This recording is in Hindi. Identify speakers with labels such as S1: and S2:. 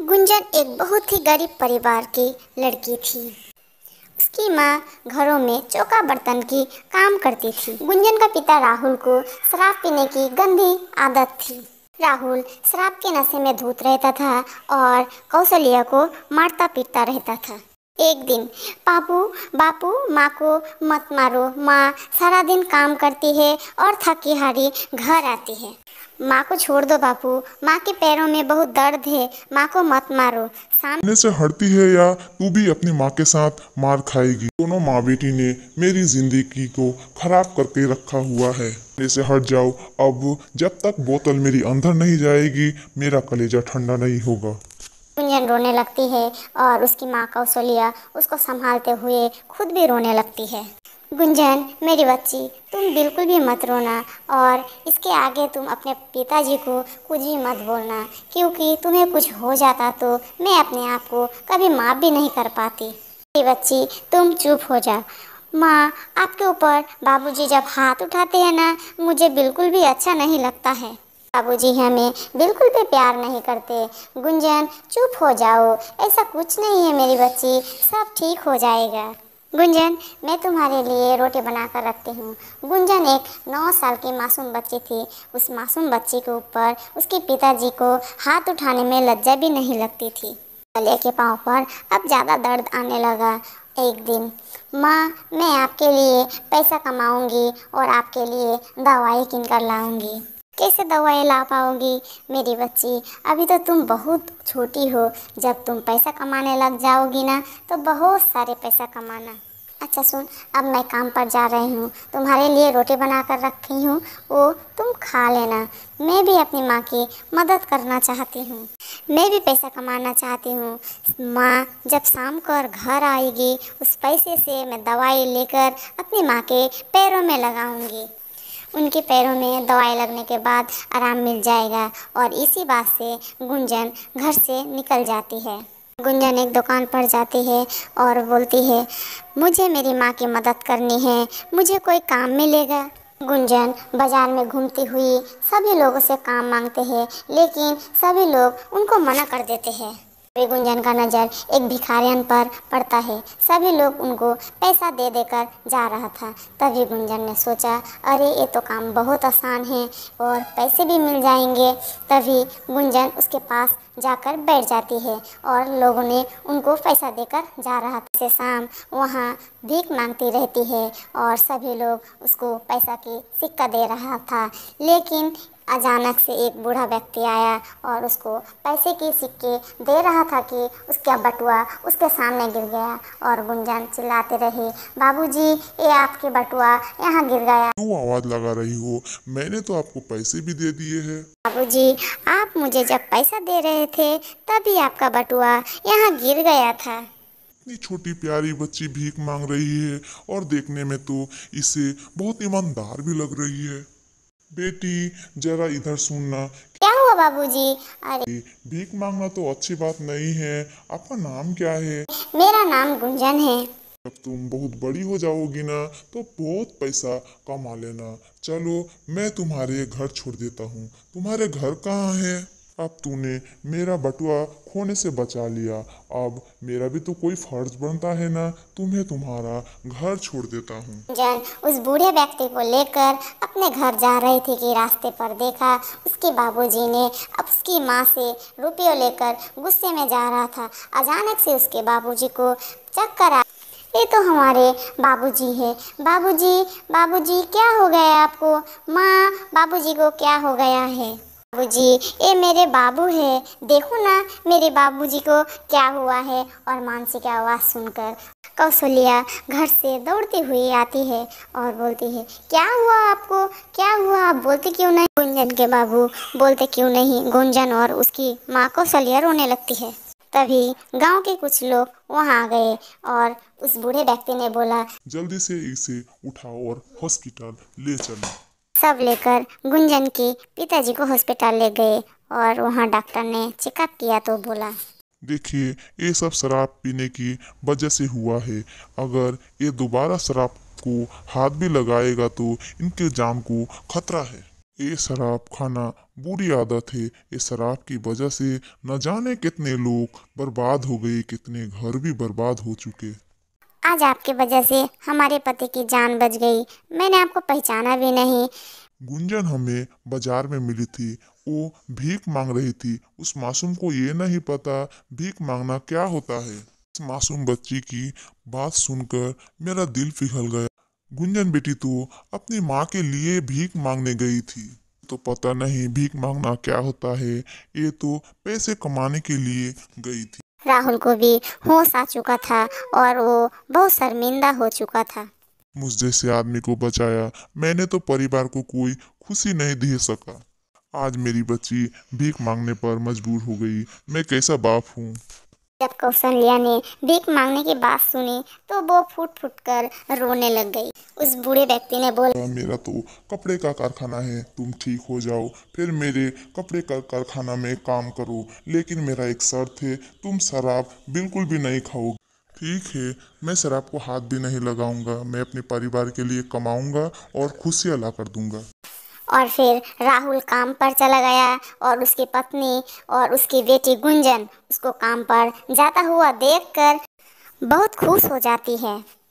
S1: गुंजन एक बहुत ही गरीब परिवार की लड़की थी उसकी माँ घरों में चौका बर्तन की काम करती थी गुंजन का पिता राहुल को शराब पीने की गंदी आदत थी राहुल शराब के नशे में धूत रहता था और कौशल्या को मारता पीटता रहता था एक दिन पापू बापू माँ को मत मारो माँ सारा दिन काम करती है और थकी हारी घर आती है माँ को छोड़ दो बापू माँ के पैरों में बहुत दर्द है माँ को मत मारो सामने
S2: से हटती है या तू भी अपनी माँ के साथ मार खाएगी दोनों माँ बेटी ने मेरी जिंदगी को खराब करके रखा हुआ है से हट जाओ अब जब तक बोतल मेरी अंदर नहीं जाएगी मेरा कलेजा ठंडा नहीं होगा
S1: गुंजन रोने लगती है और उसकी माँ कौशल्या उसको संभालते हुए खुद भी रोने लगती है गुंजन मेरी बच्ची तुम बिल्कुल भी मत रोना और इसके आगे तुम अपने पिताजी को कुछ भी मत बोलना क्योंकि तुम्हें कुछ हो जाता तो मैं अपने आप को कभी माफ़ भी नहीं कर पाती मेरी बच्ची तुम चुप हो जा माँ आपके ऊपर बाबूजी जब हाथ उठाते हैं ना मुझे बिल्कुल भी अच्छा नहीं लगता है बाबूजी हमें बिल्कुल भी प्यार नहीं करते गुंजन चुप हो जाओ ऐसा कुछ नहीं है मेरी बच्ची सब ठीक हो जाएगा गुंजन मैं तुम्हारे लिए रोटी बना कर रखती हूँ गुंजन एक नौ साल की मासूम बच्ची थी उस मासूम बच्ची के ऊपर उसके पिताजी को हाथ उठाने में लज्जा भी नहीं लगती थी गले के पाँव पर अब ज़्यादा दर्द आने लगा एक दिन माँ मैं आपके लिए पैसा कमाऊँगी और आपके लिए दवाई किन कर लाऊँगी कैसे दवाई ला पाओगी मेरी बच्ची अभी तो तुम बहुत छोटी हो जब तुम पैसा कमाने लग जाओगी ना तो बहुत सारे पैसा कमाना अच्छा सुन अब मैं काम पर जा रही हूँ तुम्हारे लिए रोटी बना कर रखी हूँ वो तुम खा लेना मैं भी अपनी माँ की मदद करना चाहती हूँ मैं भी पैसा कमाना चाहती हूँ माँ जब शाम को घर आएगी उस पैसे से मैं दवाई लेकर अपनी माँ के पैरों में लगाऊंगी उनके पैरों में दवाई लगने के बाद आराम मिल जाएगा और इसी बात से गुंजन घर से निकल जाती है गुंजन एक दुकान पर जाती है और बोलती है मुझे मेरी माँ की मदद करनी है मुझे कोई काम मिलेगा गुंजन बाज़ार में घूमती हुई सभी लोगों से काम मांगते हैं लेकिन सभी लोग उनको मना कर देते हैं गुंजन का नज़र एक भिखारियन पर पड़ता है सभी लोग उनको पैसा दे देकर जा रहा था तभी गुंजन ने सोचा अरे ये तो काम बहुत आसान है और पैसे भी मिल जाएंगे तभी गुंजन उसके पास जाकर बैठ जाती है और लोगों ने उनको पैसा देकर जा रहा था से शाम वहाँ भीख मांगती रहती है और सभी लोग उसको पैसा की सिक्का दे रहा था लेकिन अचानक से एक बूढ़ा व्यक्ति आया और उसको पैसे के सिक्के दे रहा था कि उसका बटुआ उसके सामने गिर गया और गुंजन चिल्लाते रहे बाबूजी ये आपके बटुआ यहाँ गिर गया
S2: क्यों आवाज लगा रही हो मैंने तो आपको पैसे भी दे दिए हैं
S1: बाबूजी आप मुझे जब पैसा दे रहे थे तभी आपका बटुआ यहाँ गिर गया था
S2: इतनी छोटी प्यारी बच्ची भीख मांग रही है और देखने में तो इसे बहुत ईमानदार भी लग रही है बेटी जरा इधर सुनना क्या हुआ बाबूजी? अरे भीख मांगना तो अच्छी बात नहीं है आपका नाम क्या है मेरा नाम गुंजन है जब तुम बहुत बड़ी हो जाओगी ना तो बहुत पैसा कमा लेना चलो मैं तुम्हारे घर छोड़ देता हूँ तुम्हारे घर कहाँ है अब तूने मेरा बटुआ खोने से बचा लिया अब मेरा भी तो कोई फर्ज बनता है ना तुम्हें तुम्हारा घर छोड़ देता हूँ
S1: जन उस बूढ़े व्यक्ति को लेकर अपने घर जा रहे थे कि रास्ते पर देखा उसके बाबूजी ने अब उसकी माँ से रुपये लेकर गुस्से में जा रहा था अचानक से उसके बाबूजी को चक्कर आ ये तो हमारे बाबूजी है बाबूजी बाबूजी क्या हो गया आपको माँ बाबूजी को क्या हो गया है बाबूजी ये मेरे बाबू है देखो ना मेरे बाबूजी को क्या हुआ है और मानसी की आवाज़ सुनकर कौशल्या घर से दौड़ती हुई आती है और बोलती है क्या हुआ आपको क्या हुआ आप बोलते क्यों नहीं गुंजन के बाबू बोलते क्यों नहीं गुंजन और उसकी माँ कौशल्या रोने लगती है तभी गांव के कुछ लोग वहां आ गए और उस बूढ़े व्यक्ति ने बोला
S2: जल्दी से इसे उठाओ और हॉस्पिटल ले चलो
S1: सब लेकर गुंजन के पिताजी को हॉस्पिटल ले गए और वहाँ डॉक्टर ने चेकअप किया तो बोला
S2: देखिए ये सब शराब पीने की वजह से हुआ है अगर ये दोबारा शराब को हाथ भी लगाएगा तो इनके जान को खतरा है ये शराब खाना बुरी आदत है ये शराब की वजह से न जाने कितने लोग बर्बाद हो गए कितने घर भी बर्बाद हो चुके
S1: आज आपके वजह से हमारे पति की जान बच गई मैंने आपको पहचाना भी नहीं
S2: गुंजन हमें बाजार में मिली थी वो भीख मांग रही थी उस मासूम को ये नहीं पता भीख मांगना क्या होता है इस मासूम बच्ची की बात सुनकर मेरा दिल पिघल गया गुंजन बेटी तो अपनी माँ के लिए भीख मांगने गई थी तो पता नहीं भीख मांगना क्या होता है ये तो पैसे कमाने के लिए गई थी
S1: राहुल को भी होश आ चुका था और वो बहुत शर्मिंदा हो चुका था
S2: मुझ जैसे आदमी को बचाया मैंने तो परिवार को कोई खुशी नहीं दे सका आज मेरी बच्ची भीख मांगने पर मजबूर हो गई मैं कैसा बाप हूँ
S1: जब कौशल्या ने भीख मांगने की बात सुनी तो वो फूट फूट कर रोने लग गई उस बूढ़े व्यक्ति ने बोला
S2: मेरा तो कपड़े का कारखाना है तुम ठीक हो जाओ फिर मेरे कपड़े का कारखाना में काम करो लेकिन मेरा एक शर्त है तुम शराब बिल्कुल भी नहीं खाओगे ठीक है मैं शराब को हाथ भी नहीं लगाऊंगा मैं अपने परिवार के लिए कमाऊंगा और खुशियाँ ला कर दूंगा
S1: और फिर राहुल काम पर चला गया और उसकी पत्नी और उसकी बेटी गुंजन उसको काम पर जाता हुआ देखकर बहुत खुश हो जाती है